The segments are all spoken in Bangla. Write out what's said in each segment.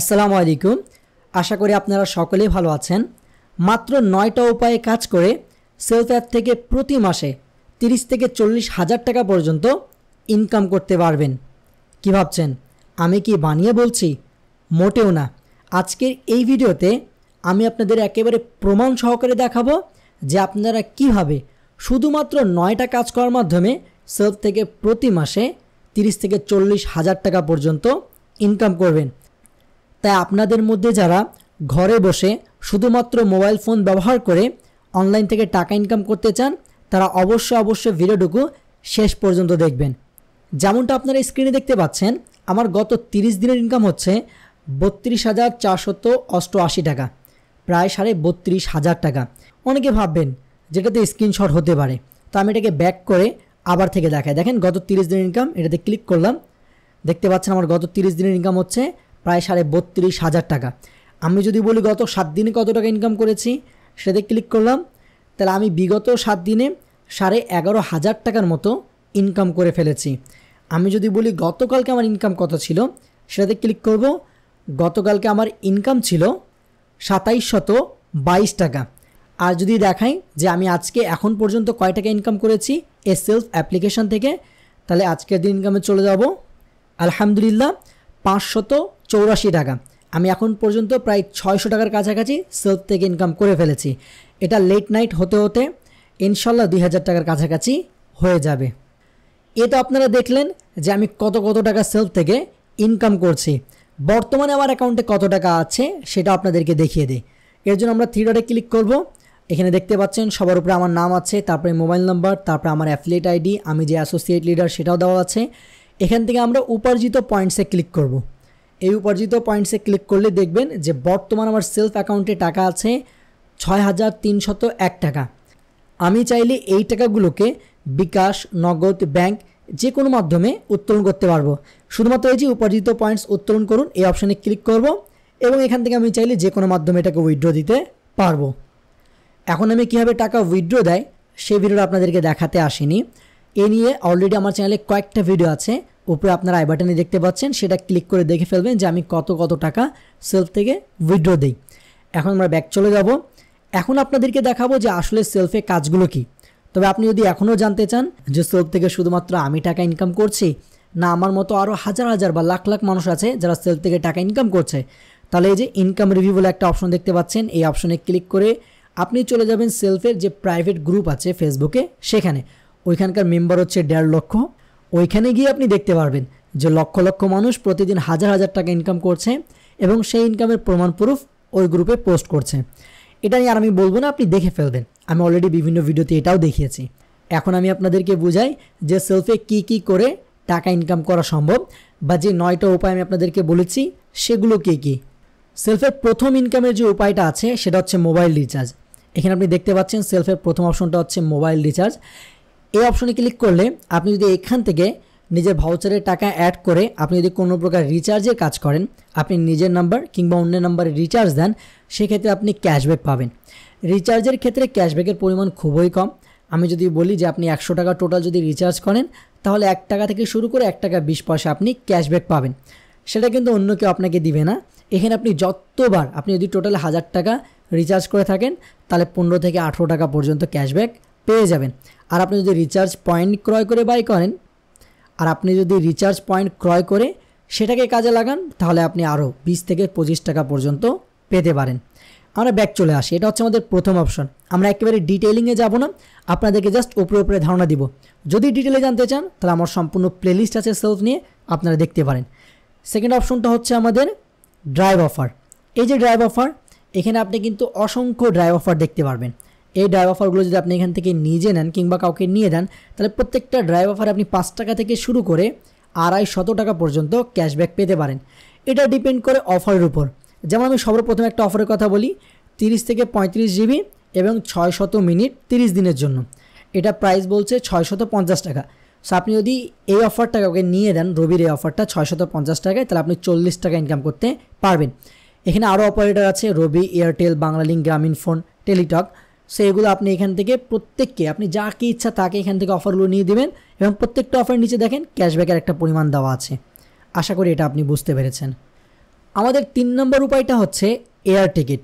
আসসালামু আলাইকুম আশা করি আপনারা সকলেই ভালো আছেন মাত্র নয়টা উপায়ে কাজ করে সেলফ অ্যাপ থেকে প্রতি মাসে তিরিশ থেকে চল্লিশ হাজার টাকা পর্যন্ত ইনকাম করতে পারবেন কি ভাবছেন আমি কি বানিয়ে বলছি মোটেও না আজকের এই ভিডিওতে আমি আপনাদের একেবারে প্রমাণ সহকারে দেখাবো যে আপনারা কিভাবে শুধুমাত্র নয়টা কাজ করার মাধ্যমে সেলফ থেকে প্রতি মাসে তিরিশ থেকে চল্লিশ হাজার টাকা পর্যন্ত ইনকাম করবেন তাই আপনাদের মধ্যে যারা ঘরে বসে শুধুমাত্র মোবাইল ফোন ব্যবহার করে অনলাইন থেকে টাকা ইনকাম করতে চান তারা অবশ্যই অবশ্যই ভিডিওটুকু শেষ পর্যন্ত দেখবেন যেমনটা আপনারা স্ক্রিনে দেখতে পাচ্ছেন আমার গত 30 দিনের ইনকাম হচ্ছে বত্রিশ হাজার চারশত অষ্টআশি টাকা প্রায় সাড়ে বত্রিশ হাজার টাকা অনেকে ভাববেন যেটাতে স্ক্রিনশট হতে পারে তো আমি এটাকে ব্যাক করে আবার থেকে দেখাই দেখেন গত তিরিশ দিনের ইনকাম এটাতে ক্লিক করলাম দেখতে পাচ্ছেন আমার গত তিরিশ দিনের ইনকাম হচ্ছে প্রায় সাড়ে বত্রিশ হাজার টাকা আমি যদি বলি গত সাত দিনে কত টাকা ইনকাম করেছি সেটাতে ক্লিক করলাম তাহলে আমি বিগত সাত দিনে সাড়ে এগারো হাজার টাকার মতো ইনকাম করে ফেলেছি আমি যদি বলি গতকালকে আমার ইনকাম কত ছিল সেটাতে ক্লিক করব গতকালকে আমার ইনকাম ছিল সাতাইশ শত বাইশ টাকা আর যদি দেখাই যে আমি আজকে এখন পর্যন্ত কয় টাকা ইনকাম করেছি এ সেলস অ্যাপ্লিকেশান থেকে তাহলে আজকের দিন ইনকামে চলে যাব আলহামদুলিল্লাহ পাঁচশত চৌরাশি টাকা আমি এখন পর্যন্ত প্রায় ছয়শো টাকার কাছাকাছি সেলফ থেকে ইনকাম করে ফেলেছি এটা লেট নাইট হতে হতে ইনশাল্লাহ দুই হাজার টাকার কাছাকাছি হয়ে যাবে এ তো আপনারা দেখলেন যে আমি কত কত টাকা সেলফ থেকে ইনকাম করছি বর্তমানে আমার অ্যাকাউন্টে কত টাকা আছে সেটা আপনাদেরকে দেখিয়ে দিই এর জন্য আমরা থ্রিডারে ক্লিক করব এখানে দেখতে পাচ্ছেন সবার উপরে আমার নাম আছে তারপরে মোবাইল নাম্বার তারপরে আমার অ্যাফিলিয়েট আইডি আমি যে অ্যাসোসিয়েট লিডার সেটাও দেওয়া আছে এখান থেকে আমরা উপার্জিত পয়েন্টসে ক্লিক করব। এই উপার্জিত পয়েন্টসে ক্লিক করলে দেখবেন যে বর্তমান আমার সেলফ অ্যাকাউন্টে টাকা আছে ছয় হাজার তিনশত এক টাকা আমি চাইলে এই টাকাগুলোকে বিকাশ নগদ ব্যাংক যে কোনো মাধ্যমে উত্তোলন করতে পারবো শুধুমাত্র এই যে উপার্জিত পয়েন্টস উত্তোলন করুন এই অপশানে ক্লিক করব এবং এখান থেকে আমি চাইলে যে কোনো মাধ্যমে এটাকে উইথড্র দিতে পারবো এখন আমি কীভাবে টাকা উইথড্র দেয় সেই ভিডিওটা আপনাদেরকে দেখাতে আসিনি এ নিয়ে অলরেডি আমার চ্যানেলে কয়েকটা ভিডিও আছে উপরে আপনারা আই বাটনে দেখতে পাচ্ছেন সেটা ক্লিক করে দেখে ফেলবেন যে আমি কত কত টাকা সেলফ থেকে উইথড্র দিই এখন আমরা ব্যাক চলে যাব এখন আপনাদেরকে দেখাবো যে আসলে সেলফে কাজগুলো কি তবে আপনি যদি এখনও জানতে চান যে সেলফ থেকে শুধুমাত্র আমি টাকা ইনকাম করছি না আমার মতো আরও হাজার হাজার বা লাখ লাখ মানুষ আছে যারা সেলফ থেকে টাকা ইনকাম করছে তাহলে এই যে ইনকাম রিভিউ বলে একটা অপশন দেখতে পাচ্ছেন এই অপশনে ক্লিক করে আপনি চলে যাবেন সেলফের যে প্রাইভেট গ্রুপ আছে ফেসবুকে সেখানে ওইখানকার মেম্বার হচ্ছে দেড় লক্ষ ওইখানে গিয়ে আপনি দেখতে পারবেন যে লক্ষ লক্ষ মানুষ প্রতিদিন হাজার হাজার টাকা ইনকাম করছে এবং সেই ইনকামের প্রমাণ প্রুফ ওই গ্রুপে পোস্ট করছে এটা নিয়ে আর আমি বলবো না আপনি দেখে ফেলবেন আমি অলরেডি বিভিন্ন ভিডিওতে এটাও দেখিয়েছি এখন আমি আপনাদেরকে বুঝাই যে সেলফে কি কি করে টাকা ইনকাম করা সম্ভব বা যে নয়টা উপায় আমি আপনাদেরকে বলেছি সেগুলো কী কী সেলফের প্রথম ইনকামের যে উপায়টা আছে সেটা হচ্ছে মোবাইল রিচার্জ এখানে আপনি দেখতে পাচ্ছেন সেলফের প্রথম অপশনটা হচ্ছে মোবাইল রিচার্জ এই অপশনে ক্লিক করলে আপনি যদি এখান থেকে নিজের ভাউচারের টাকা অ্যাড করে আপনি যদি কোনো প্রকার রিচার্জের কাজ করেন আপনি নিজের নাম্বার কিংবা অন্য নাম্বারে রিচার্জ দেন সেক্ষেত্রে আপনি ক্যাশব্যাক পাবেন রিচার্জের ক্ষেত্রে ক্যাশব্যাকের পরিমাণ খুবই কম আমি যদি বলি যে আপনি একশো টাকা টোটাল যদি রিচার্জ করেন তাহলে এক টাকা থেকে শুরু করে এক টাকা বিশ পয়সা আপনি ক্যাশব্যাক পাবেন সেটা কিন্তু অন্য কেউ আপনাকে দিবে না এখানে আপনি যতবার আপনি যদি টোটাল হাজার টাকা রিচার্জ করে থাকেন তাহলে পনেরো থেকে আঠেরো টাকা পর্যন্ত ক্যাশব্যাক পেয়ে যাবেন আর আপনি যদি রিচার্জ পয়েন্ট ক্রয় করে বাই করেন আর আপনি যদি রিচার্জ পয়েন্ট ক্রয় করে সেটাকে কাজে লাগান তাহলে আপনি আরও বিশ থেকে পঁচিশ টাকা পর্যন্ত পেতে পারেন আমরা ব্যাক চলে আসি এটা হচ্ছে আমাদের প্রথম অপশন আমরা একেবারে ডিটেলিংয়ে যাব না আপনাদেরকে জাস্ট উপরে উপরে ধারণা দিব যদি ডিটেলে জানতে চান তাহলে আমার সম্পূর্ণ প্লেলিস্ট আছে সেলফ নিয়ে আপনারা দেখতে পারেন সেকেন্ড অপশনটা হচ্ছে আমাদের ড্রাইভ অফার এই যে ড্রাইভ অফার এখানে আপনি কিন্তু অসংখ্য ড্রাইভ অফার দেখতে পারবেন এই ড্রাইভ অফারগুলো যদি আপনি এখান থেকে নিজে নেন কিংবা কাউকে নিয়ে দেন তাহলে প্রত্যেকটা ড্রাইভ অফারে আপনি পাঁচ টাকা থেকে শুরু করে আড়াই শত টাকা পর্যন্ত ক্যাশব্যাক পেতে পারেন এটা ডিপেন্ড করে অফারের উপর যেমন আমি সর্বপ্রথমে একটা অফারের কথা বলি তিরিশ থেকে পঁয়ত্রিশ জিবি এবং ছয় শত মিনিট তিরিশ দিনের জন্য এটা প্রাইস বলছে ছয় শত পঞ্চাশ টাকা সো আপনি যদি এই অফারটা কাউকে নিয়ে দেন রবির এই অফারটা ছয় শত পঞ্চাশ টাকায় তাহলে আপনি চল্লিশ টাকা ইনকাম করতে পারবেন এখানে আরও অপারেটর আছে রবি এয়ারটেল বাংলালিঙ্ক গ্রামীণ ফোন টেলিটক সো এগুলো আপনি এখান থেকে প্রত্যেককে আপনি কী ইচ্ছা তাকে এখান থেকে অফারগুলো নিয়ে দেবেন এবং প্রত্যেকটা অফার নিচে দেখেন ক্যাশব্যাকের একটা পরিমাণ দেওয়া আছে আশা করি এটা আপনি বুঝতে পেরেছেন আমাদের তিন নম্বর উপায়টা হচ্ছে এয়ার টিকিট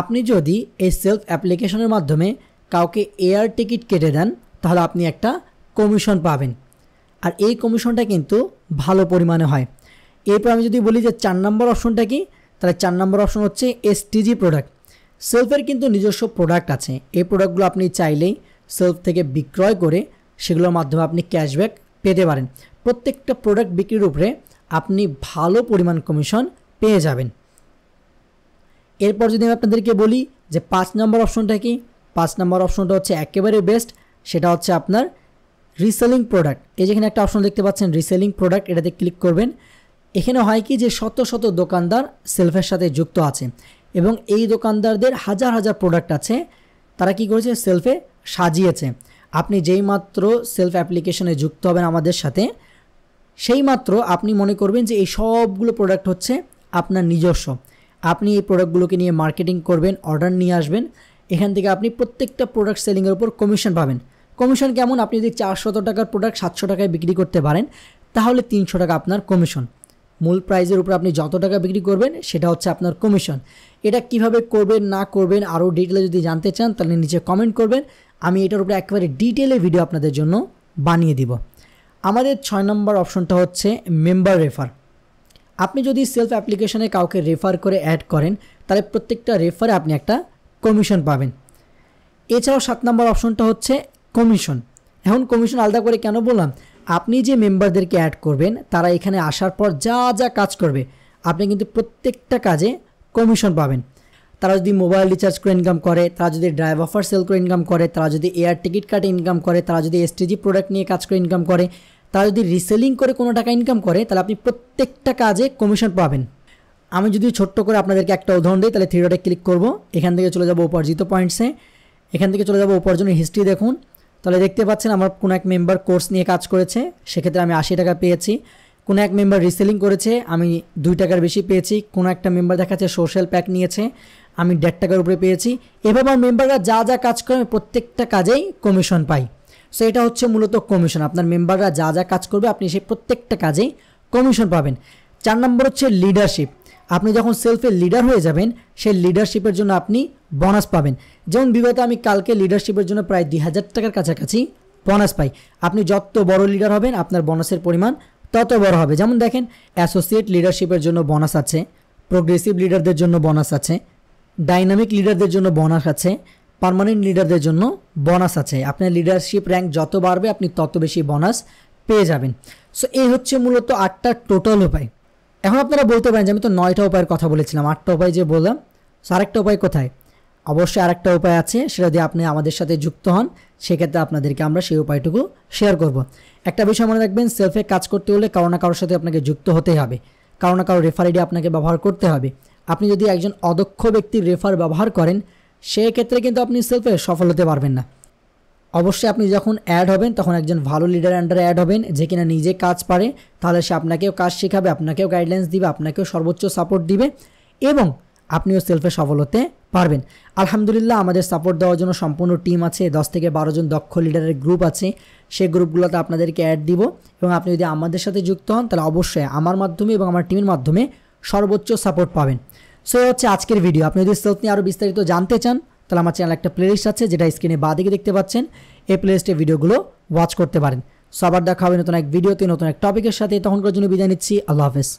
আপনি যদি এই সেলফ অ্যাপ্লিকেশনের মাধ্যমে কাউকে এয়ার টিকিট কেটে দেন তাহলে আপনি একটা কমিশন পাবেন আর এই কমিশনটা কিন্তু ভালো পরিমাণে হয় এরপর আমি যদি বলি যে চার নম্বর অপশনটা কি তাহলে চার নম্বর অপশন হচ্ছে এসটিজি প্রোডাক্ট সেলফের কিন্তু নিজস্ব প্রোডাক্ট আছে এই প্রোডাক্টগুলো আপনি চাইলেই সেলফ থেকে বিক্রয় করে সেগুলোর মাধ্যমে আপনি ক্যাশব্যাক পেতে পারেন প্রত্যেকটা প্রোডাক্ট বিক্রির উপরে আপনি ভালো পরিমাণ কমিশন পেয়ে যাবেন এরপর যদি আমি আপনাদেরকে বলি যে পাঁচ নম্বর অপশনটা কি পাঁচ নম্বর অপশনটা হচ্ছে একেবারে বেস্ট সেটা হচ্ছে আপনার রিসেলিং প্রোডাক্ট এই যেখানে একটা অপশন দেখতে পাচ্ছেন রিসেলিং প্রোডাক্ট এটাতে ক্লিক করবেন এখানে হয় কি যে শত শত দোকানদার সেলফের সাথে যুক্ত আছে এবং এই দোকানদারদের হাজার হাজার প্রোডাক্ট আছে তারা কি করেছে সেলফে সাজিয়েছে আপনি যেই মাত্র সেলফ অ্যাপ্লিকেশনে যুক্ত হবেন আমাদের সাথে সেই মাত্র আপনি মনে করবেন যে এই সবগুলো প্রোডাক্ট হচ্ছে আপনার নিজস্ব আপনি এই প্রোডাক্টগুলোকে নিয়ে মার্কেটিং করবেন অর্ডার নিয়ে আসবেন এখান থেকে আপনি প্রত্যেকটা প্রোডাক্ট সেলিংয়ের উপর কমিশন পাবেন কমিশন কেমন আপনি যদি চারশত টাকার প্রোডাক্ট সাতশো টাকায় বিক্রি করতে পারেন তাহলে তিনশো টাকা আপনার কমিশন মূল প্রাইজের উপর আপনি যত টাকা বিক্রি করবেন সেটা হচ্ছে আপনার কমিশন এটা কিভাবে করবেন না করবেন আরও ডিটেলে যদি জানতে চান তাহলে নিচে কমেন্ট করবেন আমি এটার উপরে একেবারে ডিটেলে ভিডিও আপনাদের জন্য বানিয়ে দিব আমাদের ছয় নম্বর অপশনটা হচ্ছে মেম্বার রেফার আপনি যদি সেলফ অ্যাপ্লিকেশনে কাউকে রেফার করে অ্যাড করেন তাহলে প্রত্যেকটা রেফারে আপনি একটা কমিশন পাবেন এছাড়াও সাত নম্বর অপশনটা হচ্ছে কমিশন এখন কমিশন আলাদা করে কেন বললাম আপনি যে মেম্বারদেরকে অ্যাড করবেন তারা এখানে আসার পর যা যা কাজ করবে আপনি কিন্তু প্রত্যেকটা কাজে কমিশন পাবেন তারা যদি মোবাইল রিচার্জ করে ইনকাম করে তারা যদি ড্রাইভ অফার সেল করে ইনকাম করে তারা যদি এয়ার টিকিট কাটে ইনকাম করে তারা যদি এসটিজি প্রোডাক্ট নিয়ে কাজ করে ইনকাম করে তারা যদি রিসেলিং করে কোনো টাকা ইনকাম করে তাহলে আপনি প্রত্যেকটা কাজে কমিশন পাবেন আমি যদি ছোট্ট করে আপনাদেরকে একটা উদাহরণ দিই তাহলে থ্রি ডটে ক্লিক করব এখান থেকে চলে যাবো উপার্জিত পয়েন্টসে এখান থেকে চলে যাবো উপার্জনের হিস্ট্রি দেখুন তাহলে দেখতে পাচ্ছেন আমার কোনো এক মেম্বার কোর্স নিয়ে কাজ করেছে সেক্ষেত্রে আমি আশি টাকা পেয়েছি কোনো এক মেম্বার রিসেলিং করেছে আমি দুই টাকার বেশি পেয়েছি কোনো একটা মেম্বার দেখাচ্ছে সোশ্যাল প্যাক নিয়েছে আমি দেড় টাকার উপরে পেয়েছি এভাবে আমার মেম্বাররা যা যা কাজ করে আমি প্রত্যেকটা কাজেই কমিশন পাই সো এটা হচ্ছে মূলত কমিশন আপনার মেম্বাররা যা যা কাজ করবে আপনি সেই প্রত্যেকটা কাজেই কমিশন পাবেন চার নম্বর হচ্ছে লিডারশিপ আপনি যখন সেলফে লিডার হয়ে যাবেন সেই লিডারশিপের জন্য আপনি বোনাস পাবেন যেমন বিবাহ আমি কালকে লিডারশিপের জন্য প্রায় দুই হাজার টাকার কাছাকাছি বোনাস পাই আপনি যত বড় লিডার হবেন আপনার বোনাসের পরিমাণ তত বড় হবে যেমন দেখেন অ্যাসোসিয়েট লিডারশিপের জন্য বোনাস আছে প্রোগ্রেসিভ লিডারদের জন্য বোনাস আছে ডাইনামিক লিডারদের জন্য বোনাস আছে পারমানেন্ট লিডারদের জন্য বোনাস আছে আপনার লিডারশিপ র্যাঙ্ক যত বাড়বে আপনি তত বেশি বোনাস পেয়ে যাবেন সো এই হচ্ছে মূলত আটটা টোটাল উপায় এখন আপনারা বলতে পারেন যে আমি তো নয়টা উপায়ের কথা বলেছিলাম আটটা উপায় যে বললাম সো আরেকটা উপায় কোথায় অবশ্যই আরেকটা উপায় আছে সেটা দিয়ে আপনি আমাদের সাথে যুক্ত হন সেক্ষেত্রে আপনাদেরকে আমরা সেই উপায়টুকু শেয়ার করব একটা বিষয় মনে রাখবেন সেলফে কাজ করতে হলে কারো না কারোর সাথে আপনাকে যুক্ত হতে হবে কারো না কারো রেফার আইডি আপনাকে ব্যবহার করতে হবে আপনি যদি একজন অদক্ষ ব্যক্তির রেফার ব্যবহার করেন সেক্ষেত্রে কিন্তু আপনি সেলফে সফল হতে পারবেন না অবশ্যই আপনি যখন অ্যাড হবেন তখন একজন ভালো লিডার আন্ডারে অ্যাড হবেন যে কিনা নিজে কাজ পারে তাহলে সে আপনাকেও কাজ শেখাবে আপনাকেও গাইডলাইন্স দিবে আপনাকেও সর্বোচ্চ সাপোর্ট দিবে এবং আপনিও সেলফে সফল হতে পারবেন আলহামদুলিল্লাহ আমাদের সাপোর্ট দেওয়ার জন্য সম্পূর্ণ টিম আছে দশ থেকে বারো জন দক্ষ লিডারের গ্রুপ আছে সেই গ্রুপগুলোতে আপনাদেরকে অ্যাড দিব এবং আপনি যদি আমাদের সাথে যুক্ত হন তাহলে অবশ্যই আমার মাধ্যমে এবং আমার টিমের মাধ্যমে সর্বোচ্চ সাপোর্ট পাবেন সো হচ্ছে আজকের ভিডিও আপনি যদি সেলফ নিয়ে আরও বিস্তারিত জানতে চান তাহলে আমার চ্যানেল একটা প্লেলিস্ট আছে যেটা স্ক্রিনে বাঁ দিকে দেখতে পাচ্ছেন এই প্লেলিস্টে ভিডিওগুলো ওয়াচ করতে পারেন সবার দেখা হবে নতুন এক ভিডিওতে নতুন এক টপিকের সাথে তখনকার জন্য বিদায় নিচ্ছি আল্লাহ হাফেজ